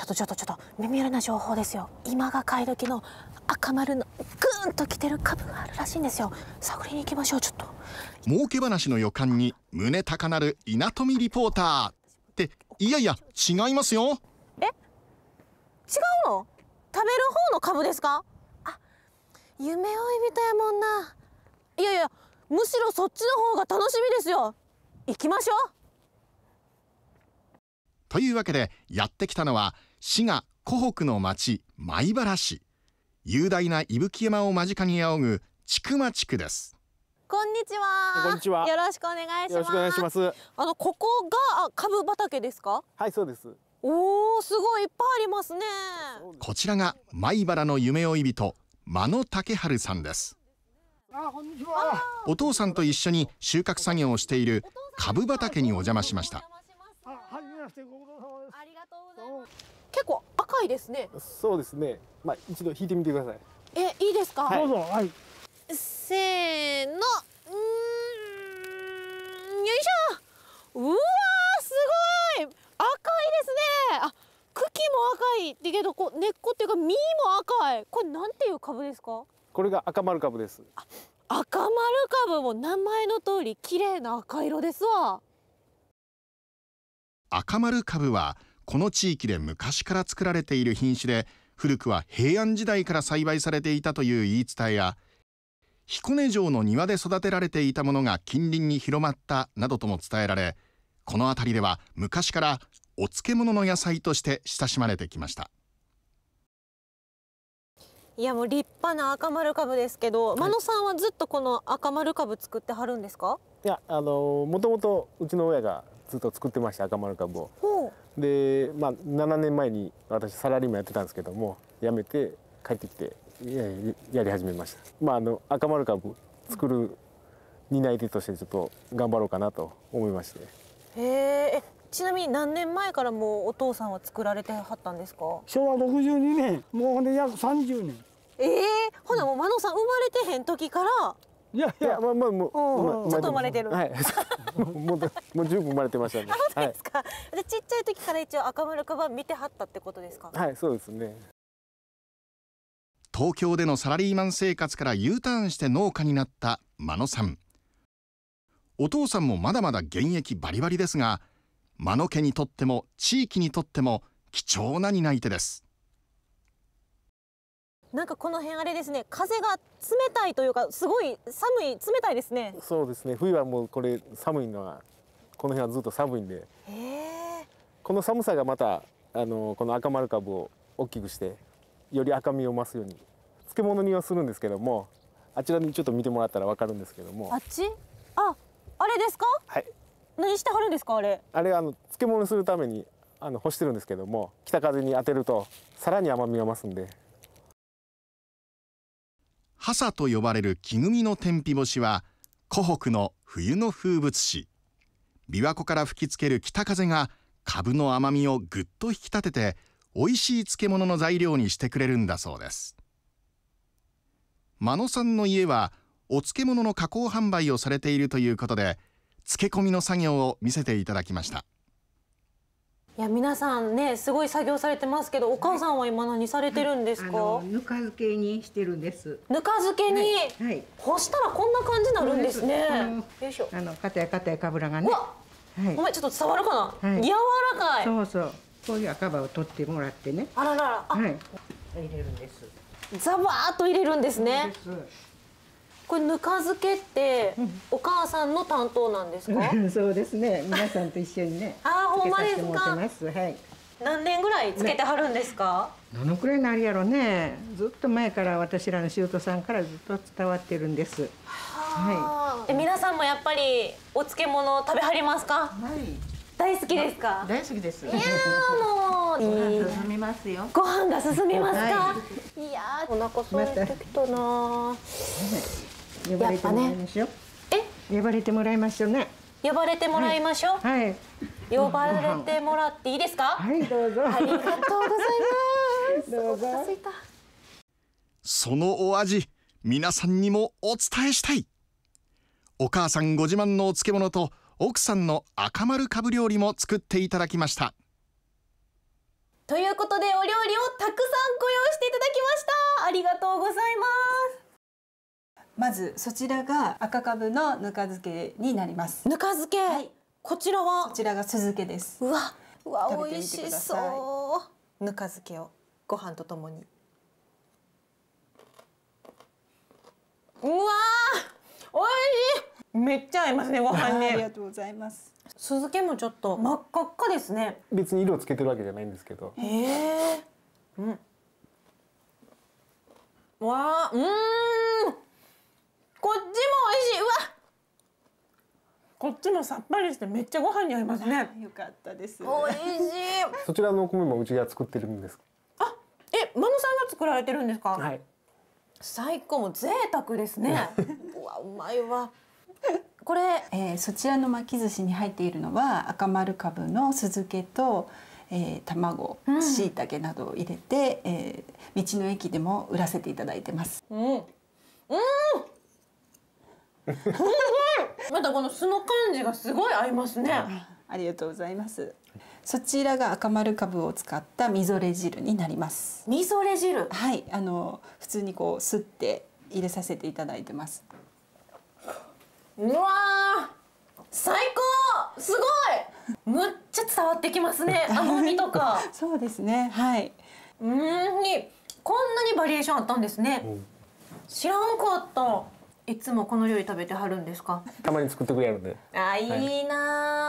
ちょっとちょっとちょっと耳寄りな情報ですよ今が買い時の赤丸のグーンと来てる株があるらしいんですよ探りに行きましょうちょっと儲け話の予感に胸高鳴る稲富リポーターっていやいや違いますよえ違うの食べる方の株ですかあ夢追いみたいもんないやいやむしろそっちの方が楽しみですよ行きましょうというわけでやってきたのは滋賀湖北の町米原市雄大な伊吹山を間近に仰ぐ千曲地区ですこんにちはこんにちはよろしくお願いしますよろしくお願いしますあのここが株畑ですかはいそうですおおすごいいっぱいありますねこちらが米原の夢追い人間野竹春さんですあこんにちはお父さんと一緒に収穫作業をしている株畑にお邪魔しましたましてご苦労様ですありがとうございます結構赤いですねそうですねまあ一度引いてみてくださいえいいですか、どうぞはいせーのうんよいしょうわすごい赤いですねあ茎も赤いだけどこう根っこっていうか実も赤いこれなんていう株ですかこれが赤丸株です赤丸株も名前の通り綺麗な赤色ですわ赤丸株はこの地域で昔から作られている品種で古くは平安時代から栽培されていたという言い伝えや彦根城の庭で育てられていたものが近隣に広まったなどとも伝えられこの辺りでは昔からお漬物の野菜として親しまれてきましたいやもう立派な赤丸株ですけど、はい、真野さんはずっとこの赤丸株作ってはるんですかいやあのもともとうちの親がずっと作ってました赤丸株をで、まあ、7年前に私サラリーマンやってたんですけども辞めて帰ってきてやり始めました、まあ、あの赤丸株作る担い手としてちょっと頑張ろうかなと思いましてへえちなみに何年前からもうお父さんは作られてはったんですか昭和六十二年もうほんで約三十年ええー、ほなもう真野さん生まれてへん時からいやいや、まあまあもう、ちょっと生まれてる。はい。もうもう十分生まれてましたね。ではい、でちっちゃい時から一応赤丸カバン見てはったってことですか。はい、そうですね。東京でのサラリーマン生活から U ターンして農家になった真野さん。お父さんもまだまだ現役バリバリですが、真野家にとっても地域にとっても貴重な担い手です。なんかこの辺あれですね風が冷たいというかすごい寒い冷たいですねそうですね冬はもうこれ寒いのはこの辺はずっと寒いんでこの寒さがまたあのこの赤丸株を大きくしてより赤みを増すように漬物にはするんですけどもあちらにちょっと見てもらったらわかるんですけどもあっちああれですかはい何してはるんですかあれあれあの漬物するためにあの干してるんですけども北風に当てるとさらに甘みが増すんでハサと呼ばれる木組みの天日干しは湖北の冬の風物詩琵琶湖から吹きつける北風がカブの甘みをぐっと引き立てて美味しい漬物の材料にしてくれるんだそうです真野さんの家はお漬物の加工販売をされているということで漬け込みの作業を見せていただきましたいや皆さんねすごい作業されてますけどお母さんは今何されてるんですか、はいはい、ぬか漬けにしてるんですぬか漬けに、はい、干したらこんな感じになるんですねよいしょあの硬い硬いかぶらがねはい、ごめんちょっと伝わるかな、柔らかいそうそうこういう赤葉を取ってもらってねあらららはい入れるんですザバーと入れるんですねこれぬか漬けってお母さんの担当なんですか？そうですね。皆さんと一緒にね。あ あ、ほんまですか。はい。何年ぐらいつけてはるんですか？どのくらいなるやろうね。ずっと前から私らの仕事さんからずっと伝わってるんです。は、い。え皆さんもやっぱりお漬物を食べはりますか？はい。大好きですか。大好きです。いやもう。ご飯進みますよ。ご飯が進みますか。はい、いやお腹空いてきたな。呼ばれてもらいましょう、え呼ばれてもらいましょうね呼ばれてもらいましょう、はい、呼ばれてもらっていいですかはいどうぞありがとうございます どうぞそのお味皆さんにもお伝えしたいお母さんご自慢のお漬物と奥さんの赤丸かぶ料理も作っていただきましたということでお料理をたくまずそちらが赤かぶのぬか漬けになりますぬか漬け、はい、こちらはこちらが酢漬けですうわうわ美味しそうぬか漬けをご飯とともにうわ美味しいめっちゃ合いますねご飯にありがとうございます酢漬けもちょっと真っ赤っかですね別に色つけてるわけじゃないんですけどへえうんわあうんこっちも美味しいわこっちもさっぱりしてめっちゃご飯に合いますねよかったです美味しいそちらのお米もうちが作ってるんですあ、え、マムさんが作られてるんですかはい最高も贅沢ですね うわ、うまいわこれ、えー、そちらの巻き寿司に入っているのは赤丸株の酢漬けとえー、卵、椎茸などを入れて、えー、道の駅でも売らせていただいてます。うん、うん またこの酢の感じがすごい合いますね。ありがとうございます。そちらが赤丸株を使ったみぞれ汁になります。みぞれ汁。はい、あの普通にこうすって入れさせていただいてます。うわ最高すごいむっちゃ伝わってきますね 甘みとかそうですねはいうんにこんなにバリエーションあったんですね知らんかったいつもこの料理食べてはるんですかたまに作ってくれるんであいいな、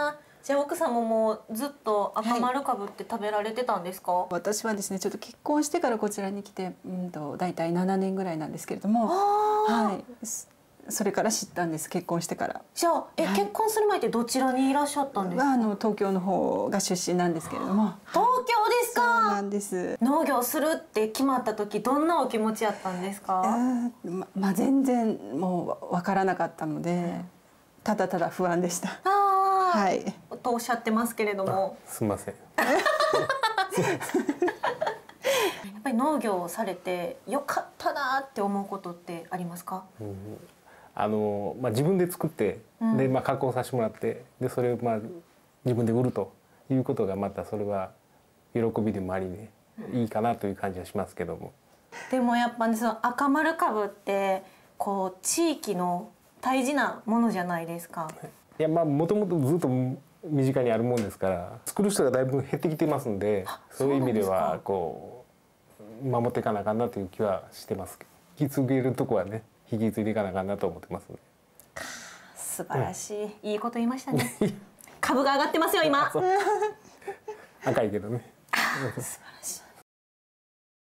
はい、じゃあ奥様ももうずっと赤丸かぶって食べられてたんですか、はい、私はですねちょっと結婚してからこちらに来てうんと大体7年ぐらいなんですけれどもはいそれから知ったんです結婚してからじゃあえ、はい、結婚する前ってどちらにいらっしゃったんですかあの東京の方が出身なんですけれども東京ですかそうなんです農業するって決まった時どんなお気持ちやったんですかままあ全然もうわからなかったので、ただただ不安でしたあはいとおっしゃってますけれどもすみません やっぱり農業をされてよかったなって思うことってありますか、うんあの、まあ、自分で作って、で、まあ、加工させてもらってでそれを、まあ、自分で売るということがまたそれは喜びでもありねいいかなという感じはしますけども。でもやっぱ、ね、その赤丸株ってこう地域の大事なものじゃないですか。いやまあもともとずっと身近にあるもんですから作る人がだいぶ減ってきてますんでそういう意味ではこう守っていかなあかんなという気はしてます。引き継げるとこはね引き継いでいかなあかんなと思ってます、ね、素晴らしい、うん、いいこと言いましたね株が上がってますよ今赤いけどね